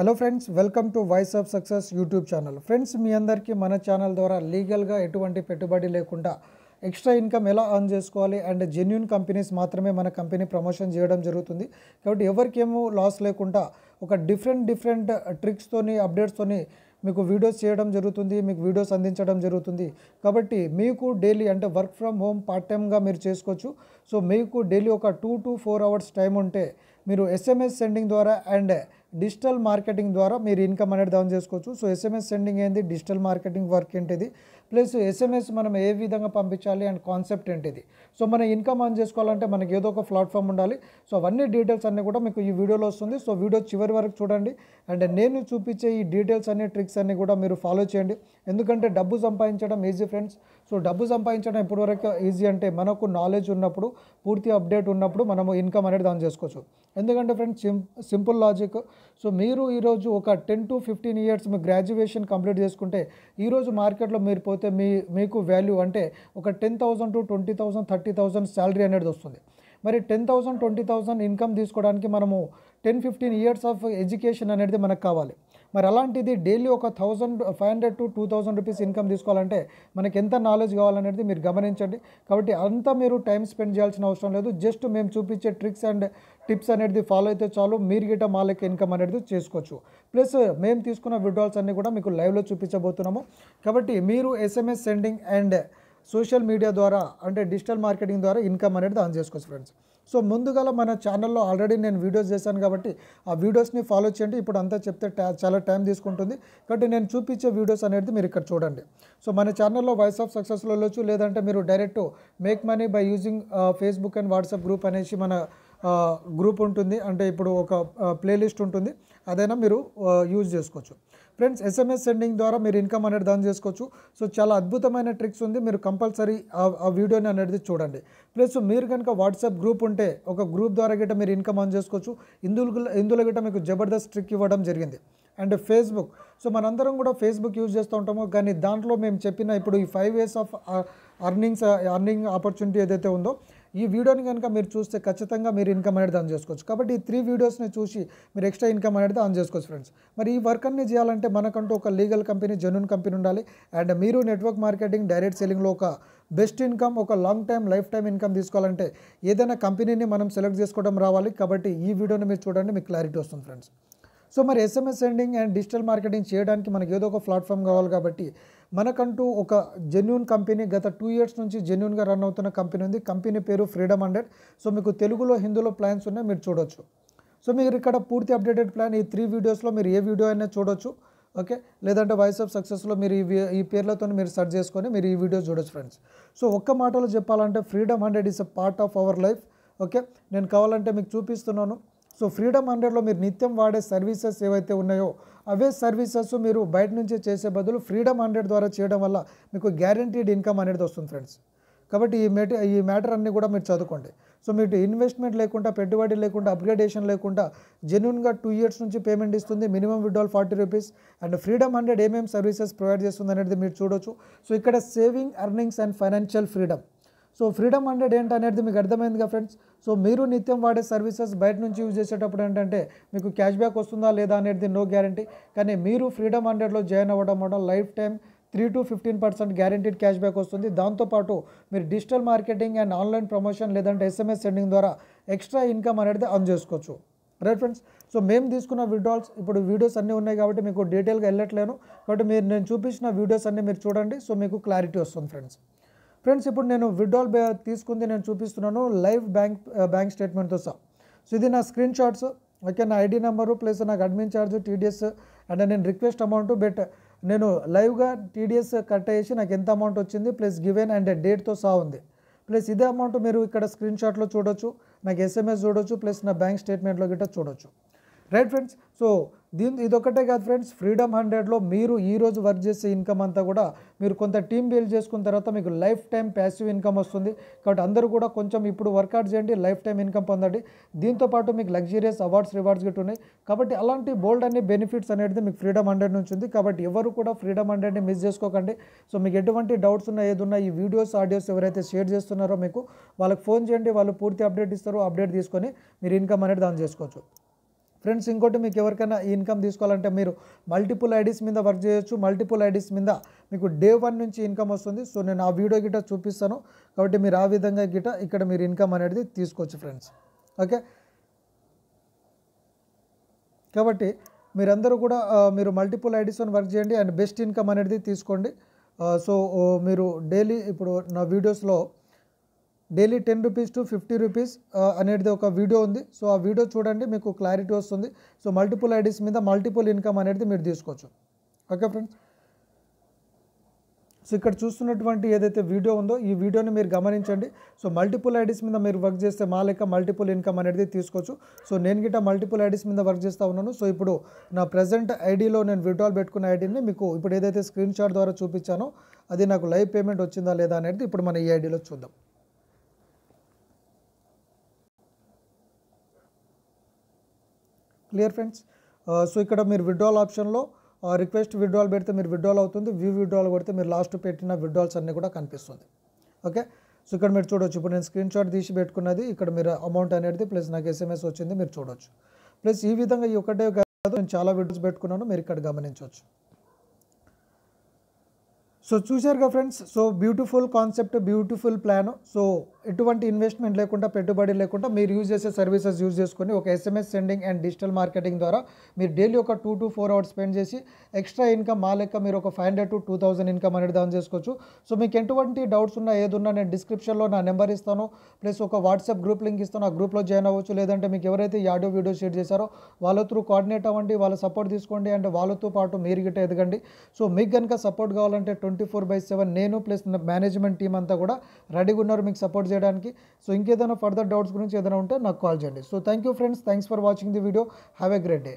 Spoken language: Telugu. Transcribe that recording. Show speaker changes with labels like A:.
A: hello friends welcome to voice of success YouTube channel friends మీ అందరికీ మన ఛానల్ ద్వారా లీగల్గా ఎటువంటి పెట్టుబడి లేకుండా ఎక్స్ట్రా ఇన్కమ్ ఎలా అర్న్ చేసుకోవాలి అండ్ జెన్యున్ కంపెనీస్ మాత్రమే మన కంపెనీ ప్రమోషన్ చేయడం జరుగుతుంది కాబట్టి ఎవరికేమో లాస్ లేకుండా ఒక డిఫరెంట్ డిఫరెంట్ ట్రిక్స్తోని అప్డేట్స్తోని మీకు వీడియోస్ చేయడం జరుగుతుంది మీకు వీడియోస్ అందించడం జరుగుతుంది కాబట్టి మీకు డైలీ అంటే వర్క్ ఫ్రమ్ హోమ్ పార్ట్ టైమ్గా మీరు చేసుకోవచ్చు సో మీకు డైలీ ఒక two to four hours time ఉంటే మీరు ఎస్ఎంఎస్ సెండింగ్ ద్వారా అండ్ డిజిటల్ మార్కెటింగ్ ద్వారా మీరు ఇన్కమ్ అనేది డౌన్ చేసుకోవచ్చు సో ఎస్ఎంఎస్ సెండింగ్ ఏంటి డిజిటల్ మార్కెటింగ్ వర్క్ ఏంటిది ప్లస్ ఎస్ఎంఎస్ మనం ఏ విధంగా పంపించాలి అండ్ కాన్సెప్ట్ ఏంటిది సో మనం ఇన్కమ్ ఆన్ చేసుకోవాలంటే మనకి ఏదో ఒక ప్లాట్ఫామ్ ఉండాలి సో అవన్నీ డీటెయిల్స్ అన్నీ కూడా మీకు ఈ వీడియోలో వస్తుంది సో వీడియో చివరి వరకు చూడండి అండ్ నేను చూపించే ఈ డీటెయిల్స్ అన్ని ట్రిక్స్ అన్నీ కూడా మీరు ఫాలో చేయండి ఎందుకంటే డబ్బు సంపాదించడం ఈజీ ఫ్రెండ్స్ సో డబ్బు సంపాదించడం ఇప్పటివరకు ఈజీ అంటే మనకు నాలెడ్జ్ ఉన్నప్పుడు పూర్తి అప్డేట్ ఉన్నప్పుడు మనము ఇన్కమ్ అనేది దాన్ని చేసుకోవచ్చు ఎందుకంటే ఫ్రెండ్స్ సింపుల్ లాజిక్ సో మీరు ఈరోజు ఒక టెన్ టు ఫిఫ్టీన్ ఇయర్స్ మీ గ్రాడ్యుయేషన్ కంప్లీట్ చేసుకుంటే ఈరోజు మార్కెట్లో మీరు పోతే మీ మీకు వాల్యూ అంటే ఒక ten thousand to twenty thousand thirty thousand salary అనేది వస్తుంది మరి ten thousand twenty thousand income తీసుకోవడానికి మనము ten fifteen years of education అనేది మనకు కావాలి మరి అలాంటిది డైలీ ఒక thousand five hundred to two thousand rupees income తీసుకోవాలంటే మనకి ఎంత నాలెడ్జ్ కావాలనేది మీరు గమనించండి కాబట్టి అంతా మీరు టైం స్పెండ్ చేయాల్సిన అవసరం లేదు జస్ట్ మేము చూపించే ట్రిక్స్ అండ్ టిప్స్ అనేది ఫాలో అయితే చాలు మీరు గిట మా లెక్క ఇన్కమ్ అనేది చేసుకోవచ్చు ప్లస్ మేము తీసుకున్న విడ్రాల్స్ అన్నీ కూడా మీకు లైవ్లో చూపించబోతున్నాము కాబట్టి మీరు SMS sending and social media ద్వారా అంటే డిజిటల్ మార్కెటింగ్ ద్వారా ఇన్కమ్ అనేది ఆన్ చేసుకోవచ్చు ఫ్రెండ్స్ సో ముందుగా మన ఛానల్లో ఆల్రెడీ నేను వీడియోస్ చేశాను కాబట్టి ఆ వీడియోస్ని ఫాలో చేయండి ఇప్పుడు అంతా చెప్తే చాలా టైం తీసుకుంటుంది కాబట్టి నేను చూపించే వీడియోస్ అనేది మీరు ఇక్కడ చూడండి సో మన ఛానల్లో వాయిస్ ఆఫ్ సక్సెస్లో వెళ్ళొచ్చు లేదంటే మీరు direct make money by using Facebook and WhatsApp group అనేసి మన గ్రూప్ ఉంటుంది అంటే ఇప్పుడు ఒక ప్లేలిస్ట్ ఉంటుంది అదైనా మీరు యూజ్ చేసుకోవచ్చు ఫ్రెండ్స్ ఎస్ఎంఎస్ సెండింగ్ ద్వారా మీరు ఇన్కమ్ అనేది దాని చేసుకోవచ్చు సో చాలా అద్భుతమైన ట్రిక్స్ ఉంది మీరు కంపల్సరీ ఆ వీడియోని అనేది చూడండి ప్లస్ మీరు కనుక వాట్సాప్ గ్రూప్ ఉంటే ఒక గ్రూప్ ద్వారా గిట్ట మీరు ఇన్కమ్ ఆన్ చేసుకోవచ్చు ఇందులో ఇందులో గిట్ట మీకు జబర్దస్త్ ట్రిక్ ఇవ్వడం జరిగింది అండ్ ఫేస్బుక్ సో మనందరం కూడా ఫేస్బుక్ యూజ్ చేస్తూ ఉంటాము కానీ దాంట్లో మేము చెప్పిన ఇప్పుడు ఈ five ways of earnings earning opportunity ఏదైతే ఉందో ఈ వీడియోని కనుక మీరు చూస్తే ఖచ్చితంగా మీరు ఇన్కమ్ అనేది ఆన్ చేసుకోవచ్చు కాబట్టి ఈ త్రీ వీడియోస్ని చూసి మీరు ఎక్స్ట్రా ఇన్కమ్ అనేది ఆన్ చేసుకోవచ్చు ఫ్రెండ్స్ మరి ఈ వర్క్ అన్ని చేయాలంటే మనకంటూ ఒక లీగల్ కంపెనీ జెన్యున్ కంపెనీ ఉండాలి అండ్ మీరు నెట్వర్క్ మార్కెటింగ్ డైరెక్ట్ సెల్లింగ్లో ఒక బెస్ట్ ఇన్కమ్ ఒక long time life time income తీసుకోవాలంటే ఏదైనా కంపెనీని మనం సెలెక్ట్ చేసుకోవడం రావాలి కాబట్టి ఈ వీడియోని మీరు చూడండి మీకు క్లారిటీ వస్తుంది ఫ్రెండ్స్ సో మరి SMS sending and digital marketing చేయడానికి మనకి ఏదో ఒక ప్లాట్ఫామ్ కావాలి కాబట్టి మనకంటూ ఒక జెన్యున్ కంపెనీ గత టూ ఇయర్స్ నుంచి జెన్యున్గా రన్ అవుతున్న కంపెనీ ఉంది కంపెనీ పేరు ఫ్రీడమ్ హండ్రెడ్ సో మీకు తెలుగులో హిందీలో ప్లాన్స్ ఉన్నాయి మీరు చూడొచ్చు సో మీరు ఇక్కడ పూర్తి అప్డేటెడ్ ప్లాన్ ఈ త్రీ వీడియోస్లో మీరు ఏ వీడియో అయినా చూడొచ్చు ఓకే లేదంటే వాయిస్ ఆఫ్ సక్సెస్లో మీరు ఈ ఈ పేర్లతో మీరు సెర్చ్ చేసుకొని మీరు ఈ వీడియో చూడొచ్చు ఫ్రెండ్స్ సో ఒక్క మాటలో చెప్పాలంటే freedom hundred is a part of our life okay నేను కావాలంటే మీకు చూపిస్తున్నాను సో ఫ్రీడమ్ హండ్రెడ్లో మీరు నిత్యం వాడే సర్వీసెస్ ఏవైతే ఉన్నాయో అవే సర్వీసెస్ మీరు బయట నుంచి చేసే బదులు ఫ్రీడమ్ హండ్రెడ్ ద్వారా చేయడం వల్ల మీకు గ్యారంటీడ్ ఇన్కమ్ అనేది వస్తుంది ఫ్రెండ్స్ కాబట్టి ఈ మెట ఈ మ్యాటర్ అన్నీ కూడా మీరు చదువుకోండి సో మీకు ఇన్వెస్ట్మెంట్ లేకుండా పెట్టుబడి లేకుండా అప్గ్రేడేషన్ లేకుండా జెన్యున్గా టూ ఇయర్స్ నుంచి పేమెంట్ ఇస్తుంది minimum withdrawal forty rupees and freedom hundred ఏమేమి సర్వీసెస్ ప్రొవైడ్ చేస్తుంది అనేది మీరు చూడొచ్చు సో ఇక్కడ saving earnings and financial freedom so freedom hundred అనేది మీకు అర్థమైందిగా ఫ్రెండ్స్ సో మీరు నిత్యం వాడే సర్వీసెస్ బయట నుంచి యూజ్ చేసేటప్పుడు ఏంటంటే మీకు క్యాష్ బ్యాక్ వస్తుందా లేదా అనేది నో గ్యారంటీ కానీ మీరు ఫ్రీడమ్ హండ్రెడ్లో జాయిన్ అవ్వడం వల్ల life time three to fifteen percent guaranteed cash back వస్తుంది దాంతోపాటు మీరు digital marketing and online promotion లేదంటే ఎస్ఎంఎస్ సెండింగ్ ద్వారా ఎక్స్ట్రా ఇన్కమ్ అనేది అర్న్ చేసుకోవచ్చు రైట్ ఫ్రెండ్స్ సో మేము తీసుకున్న విడ్రాల్స్ ఇప్పుడు వీడియోస్ అన్నీ ఉన్నాయి కాబట్టి మీకు డీటెయిల్గా వెళ్ళట్లేను బట్ మీరు నేను చూపించిన వీడియోస్ అన్నీ మీరు చూడండి సో మీకు క్లారిటీ వస్తుంది ఫ్రెండ్స్ ఫ్రెండ్స్ ఇప్పుడు నేను విడ్డాల్ తీసుకుంది నేను చూపిస్తున్నాను లైవ్ బ్యాంక్ బ్యాంక్ స్టేట్మెంట్తో సహా సో ఇది నా స్క్రీన్ షాట్స్ ఓకే నా ఐడి నెంబరు ప్లస్ నాకు అడ్మిన్ ఛార్జ్ టీడీఎస్ అండ్ నేను రిక్వెస్ట్ అమౌంట్ బట్ నేను లైవ్గా టీడీఎస్ కట్ అయ్యేసి నాకు ఎంత అమౌంట్ వచ్చింది ప్లస్ గివెన్ అండ్ డేట్తో సహా ఉంది ప్లస్ ఇదే అమౌంట్ మీరు ఇక్కడ స్క్రీన్ షాట్లో చూడొచ్చు నాకు ఎస్ఎంఎస్ చూడొచ్చు ప్లస్ నా బ్యాంక్ స్టేట్మెంట్లో గిట్ట చూడొచ్చు రైట్ ఫ్రెండ్స్ సో దీని ఇదొకటే కాదు ఫ్రెండ్స్ ఫ్రీడమ్ హండ్రెడ్లో మీరు ఈరోజు వర్క్ చేసే ఇన్కమ్ అంతా కూడా మీరు కొంత టీం బిల్డ్ చేసుకున్న తర్వాత మీకు లైఫ్ టైం ప్యాసివ్ ఇన్కమ్ వస్తుంది కాబట్టి అందరూ కూడా కొంచెం ఇప్పుడు వర్కౌట్ చేయండి లైఫ్ టైం ఇన్కమ్ పొందండి దీంతోపాటు మీకు లగ్జరియస్ అవార్డ్స్ రివార్డ్స్ గిట్ ఉన్నాయి కాబట్టి అలాంటి బోల్డ్ అనే బెనిఫిట్స్ అనేది మీకు ఫ్రీడమ్ హండ్రెడ్ నుంచి ఉంది కాబట్టి ఎవరు కూడా ఫ్రీడమ్ హండ్రెడ్ని మిస్ చేసుకోకండి సో మీకు ఎటువంటి డౌట్స్ ఉన్నా ఏదున్నా ఈ వీడియోస్ ఆడియోస్ ఎవరైతే షేర్ చేస్తున్నారో మీకు వాళ్ళకి ఫోన్ చేయండి వాళ్ళు పూర్తి అప్డేట్ ఇస్తారో అప్డేట్ తీసుకొని మీరు ఇన్కమ్ అనేది దాన్ని చేసుకోవచ్చు ఫ్రెండ్స్ ఇంకోటి మీకు ఎవరికైనా ఇన్కమ్ తీసుకోవాలంటే మీరు మల్టిపుల్ ఐడీస్ మీద వర్క్ చేయొచ్చు మల్టిపుల్ ఐడీస్ మీద మీకు డే వన్ నుంచి ఇన్కమ్ వస్తుంది సో నేను ఆ వీడియో గిట చూపిస్తాను కాబట్టి మీరు ఆ విధంగా గిట ఇక్కడ మీరు ఇన్కమ్ అనేది తీసుకోవచ్చు ఫ్రెండ్స్ ఓకే కాబట్టి మీరందరూ కూడా మీరు మల్టిపుల్ ఐడీస్ వర్క్ చేయండి అండ్ బెస్ట్ ఇన్కమ్ అనేది తీసుకోండి సో మీరు డైలీ ఇప్పుడు నా వీడియోస్లో daily ten rupees to fifty rupees అనేది ఒక వీడియో ఉంది సో ఆ వీడియో చూడండి మీకు క్లారిటీ వస్తుంది సో మల్టిపుల్ ఐడీస్ మీద మల్టిపుల్ ఇన్కమ్ అనేది మీరు తీసుకోవచ్చు ఓకే ఫ్రెండ్స్ సో ఇక్కడ చూస్తున్నటువంటి ఏదైతే వీడియో ఉందో ఈ వీడియోని మీరు గమనించండి సో మల్టిపుల్ ఐడీస్ మీద మీరు వర్క్ చేస్తే మా లెక్క మల్టిపుల్ ఇన్కమ్ అనేది తీసుకోవచ్చు సో నేను గిట్ట మల్టిపుల్ ఐడీస్ మీద వర్క్ చేస్తూ ఉన్నాను సో ఇప్పుడు నా ప్రజెంట్ ఐడీలో నేను విడ్రాల్ పెట్టుకున్న ఐడీని మీకు ఇప్పుడు ఏదైతే స్క్రీన్ షాట్ ద్వారా చూపించానో అది నాకు లైవ్ పేమెంట్ వచ్చిందా లేదా అనేది ఇప్పుడు మనం ఈ ఐడీలో చూద్దాం క్లియర్ ఫ్రెండ్స్ సో ఇక్కడ మీరు విడ్రాల్ ఆప్షన్లో రిక్వెస్ట్ విడ్రాల్ పెడితే మీరు విడ్రాల్ అవుతుంది వ్యూ విడ్రాల్ కొడితే మీరు లాస్ట్ పెట్టిన విడ్రాల్స్ అన్నీ కూడా కనిపిస్తుంది ఓకే సో ఇక్కడ మీరు చూడొచ్చు ఇప్పుడు నేను స్క్రీన్ షాట్ తీసి పెట్టుకున్నది ఇక్కడ మీరు అమౌంట్ అనేది ప్లస్ నాకు ఎస్ఎంఎస్ వచ్చింది మీరు చూడొచ్చు ప్లస్ ఈ విధంగా ఈ ఒకటే కాదు నేను చాలా వీడియోస్ పెట్టుకున్నాను మీరు ఇక్కడ గమనించవచ్చు సో కదా friends so beautiful concept beautiful plan so ఎటువంటి ఇన్వెస్ట్మెంట్ లేకుండా పెట్టుబడి లేకుండా మీరు యూజ్ చేసే సర్వీసెస్ యూజ్ చేసుకొని ఒక SMS sending and digital marketing ద్వారా మీరు డైలీ ఒక two to four hours spend చేసి ఎక్స్ట్రా ఇన్కమ్ మా లెక్క మీరు ఒక five hundred to two thousand income అనేది దాని చేసుకోవచ్చు సో మీకు ఎటువంటి డౌట్స్ ఉన్నా ఏదున్నా నేను డిస్క్రిప్షన్లో నా నెంబర్ ఇస్తాను ప్లస్ ఒక వాట్సాప్ గ్రూప్ లింక్ ఇస్తాను ఆ గ్రూప్లో జాయిన్ అవ్వచ్చు లేదంటే మీకు ఎవరైతే ఈ ఆడియో వీడియో షేర్ చేశారో వాళ్ళ త్రూ కోఆర్డినేట్ అవ్వండి వాళ్ళ సపోర్ట్ తీసుకోండి అండ్ వాళ్ళతో పాటు మీరు గిట్ట ఎదగండి సో మీకు కనుక సపోర్ట్ కావాలంటే twenty twenty four by seven నేను ప్లస్ మేనేజ్మెంట్ టీం అంతా కూడా రెడీగా ఉన్నారు మీకు సపోర్ట్ చేయడానికి సో ఇంకేదైనా ఫర్దర్ డౌట్స్ గురించి ఏదైనా ఉంటే నాకు కాల్ చేయండి so thank you friends thanks for watching the video have a great day